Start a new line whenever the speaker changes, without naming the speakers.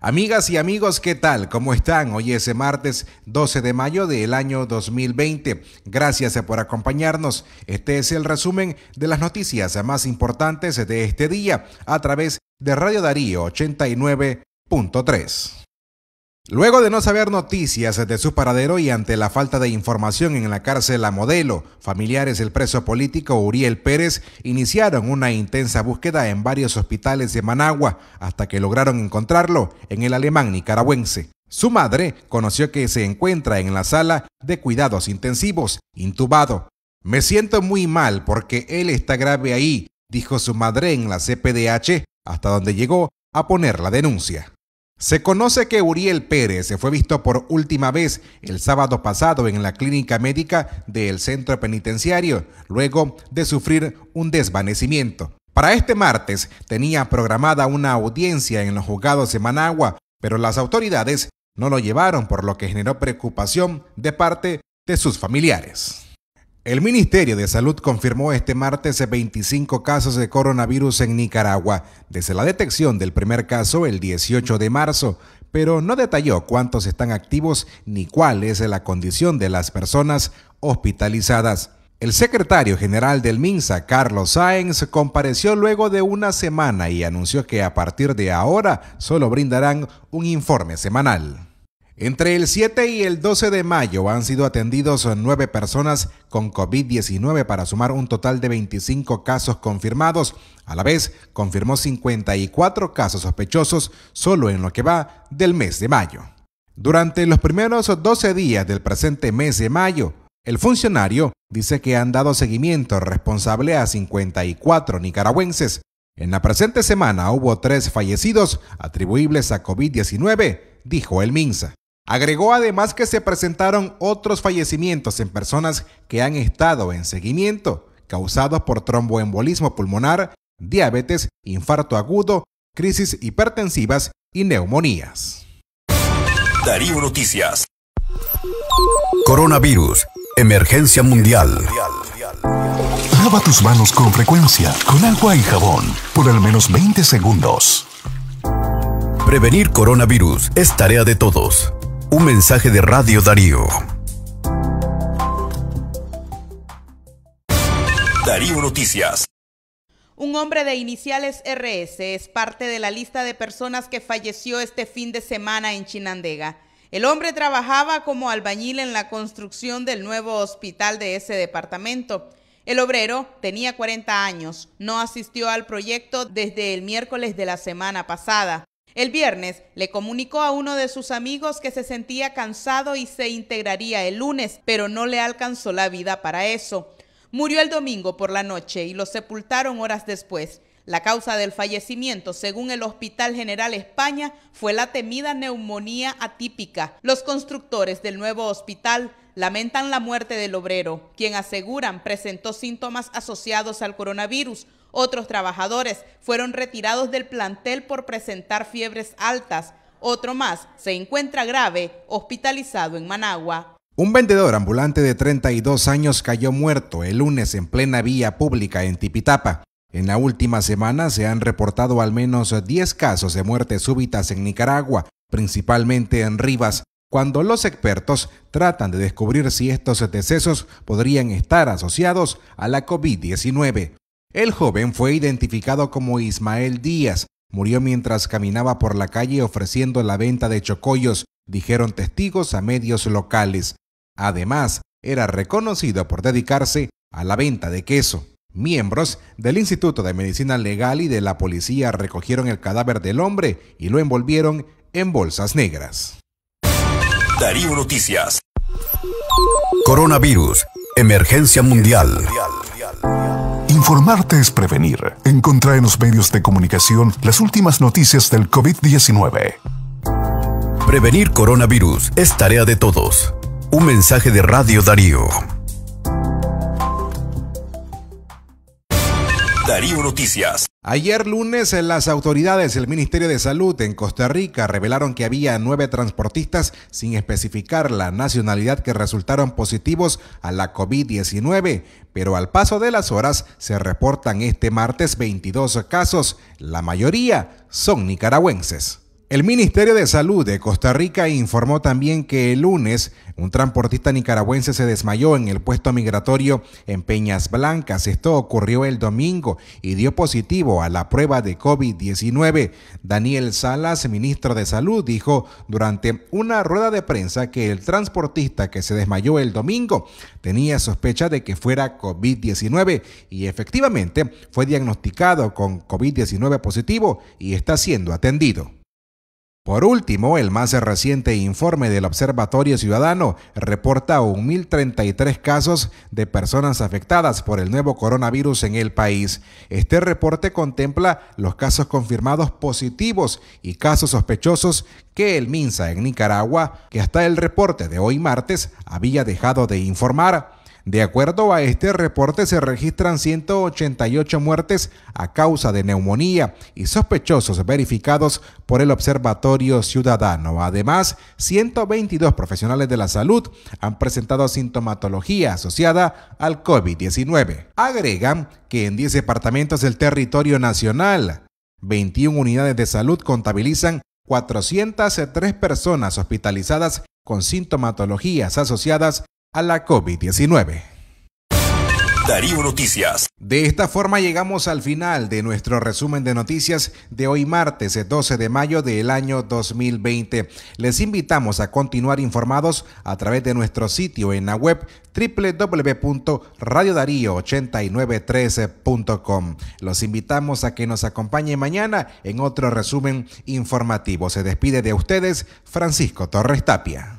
Amigas y amigos, ¿qué tal? ¿Cómo están? Hoy es
martes 12 de mayo del año 2020. Gracias por acompañarnos. Este es el resumen de las noticias más importantes de este día a través de Radio Darío 89.3. Luego de no saber noticias de su paradero y ante la falta de información en la cárcel a modelo, familiares del preso político Uriel Pérez iniciaron una intensa búsqueda en varios hospitales de Managua hasta que lograron encontrarlo en el alemán nicaragüense. Su madre conoció que se encuentra en la sala de cuidados intensivos, intubado. Me siento muy mal porque él está grave ahí, dijo su madre en la CPDH, hasta donde llegó a poner la denuncia. Se conoce que Uriel Pérez se fue visto por última vez el sábado pasado en la clínica médica del centro penitenciario, luego de sufrir un desvanecimiento. Para este martes tenía programada una audiencia en los juzgados de Managua, pero las autoridades no lo llevaron, por lo que generó preocupación de parte de sus familiares. El Ministerio de Salud confirmó este martes 25 casos de coronavirus en Nicaragua, desde la detección del primer caso el 18 de marzo, pero no detalló cuántos están activos ni cuál es la condición de las personas hospitalizadas. El secretario general del MINSA, Carlos Saenz, compareció luego de una semana y anunció que a partir de ahora solo brindarán un informe semanal. Entre el 7 y el 12 de mayo han sido atendidos nueve personas con COVID-19 para sumar un total de 25 casos confirmados. A la vez, confirmó 54 casos sospechosos solo en lo que va del mes de mayo. Durante los primeros 12 días del presente mes de mayo, el funcionario dice que han dado seguimiento responsable a 54 nicaragüenses. En la presente semana hubo tres fallecidos atribuibles a COVID-19, dijo el MINSA. Agregó además que se presentaron otros fallecimientos en personas que han estado en seguimiento, causados por tromboembolismo pulmonar, diabetes, infarto agudo, crisis hipertensivas y neumonías. Darío Noticias. Coronavirus. Emergencia mundial. Lava tus manos con frecuencia, con agua y jabón, por al menos 20 segundos. Prevenir coronavirus es tarea de todos. Un mensaje de Radio Darío. Darío Noticias.
Un hombre de iniciales RS es parte de la lista de personas que falleció este fin de semana en Chinandega. El hombre trabajaba como albañil en la construcción del nuevo hospital de ese departamento. El obrero tenía 40 años, no asistió al proyecto desde el miércoles de la semana pasada. El viernes le comunicó a uno de sus amigos que se sentía cansado y se integraría el lunes, pero no le alcanzó la vida para eso. Murió el domingo por la noche y lo sepultaron horas después. La causa del fallecimiento, según el Hospital General España, fue la temida neumonía atípica. Los constructores del nuevo hospital lamentan la muerte del obrero, quien aseguran presentó síntomas asociados al coronavirus. Otros trabajadores fueron retirados del plantel por presentar fiebres altas. Otro más se encuentra grave, hospitalizado en Managua.
Un vendedor ambulante de 32 años cayó muerto el lunes en plena vía pública en Tipitapa. En la última semana se han reportado al menos 10 casos de muertes súbitas en Nicaragua, principalmente en Rivas, cuando los expertos tratan de descubrir si estos decesos podrían estar asociados a la COVID-19, el joven fue identificado como Ismael Díaz. Murió mientras caminaba por la calle ofreciendo la venta de chocollos, dijeron testigos a medios locales. Además, era reconocido por dedicarse a la venta de queso. Miembros del Instituto de Medicina Legal y de la policía recogieron el cadáver del hombre y lo envolvieron en bolsas negras. Darío Noticias. Coronavirus, emergencia mundial. Informarte es prevenir. Encontra en los medios de comunicación las últimas noticias del COVID-19. Prevenir coronavirus es tarea de todos. Un mensaje de Radio Darío. Darío Noticias. Ayer lunes, eh, las autoridades del Ministerio de Salud en Costa Rica revelaron que había nueve transportistas sin especificar la nacionalidad que resultaron positivos a la COVID-19, pero al paso de las horas se reportan este martes 22 casos, la mayoría son nicaragüenses. El Ministerio de Salud de Costa Rica informó también que el lunes un transportista nicaragüense se desmayó en el puesto migratorio en Peñas Blancas. Esto ocurrió el domingo y dio positivo a la prueba de COVID-19. Daniel Salas, ministro de Salud, dijo durante una rueda de prensa que el transportista que se desmayó el domingo tenía sospecha de que fuera COVID-19 y efectivamente fue diagnosticado con COVID-19 positivo y está siendo atendido. Por último, el más reciente informe del Observatorio Ciudadano reporta 1.033 casos de personas afectadas por el nuevo coronavirus en el país. Este reporte contempla los casos confirmados positivos y casos sospechosos que el MINSA en Nicaragua, que hasta el reporte de hoy martes había dejado de informar. De acuerdo a este reporte, se registran 188 muertes a causa de neumonía y sospechosos verificados por el Observatorio Ciudadano. Además, 122 profesionales de la salud han presentado sintomatología asociada al COVID-19. Agregan que en 10 departamentos del territorio nacional, 21 unidades de salud contabilizan 403 personas hospitalizadas con sintomatologías asociadas a la COVID-19. Darío Noticias. De esta forma llegamos al final de nuestro resumen de noticias de hoy martes 12 eh, de mayo del año 2020. Les invitamos a continuar informados a través de nuestro sitio en la web wwwradiodario 8913com Los invitamos a que nos acompañe mañana en otro
resumen informativo. Se despide de ustedes Francisco Torres Tapia.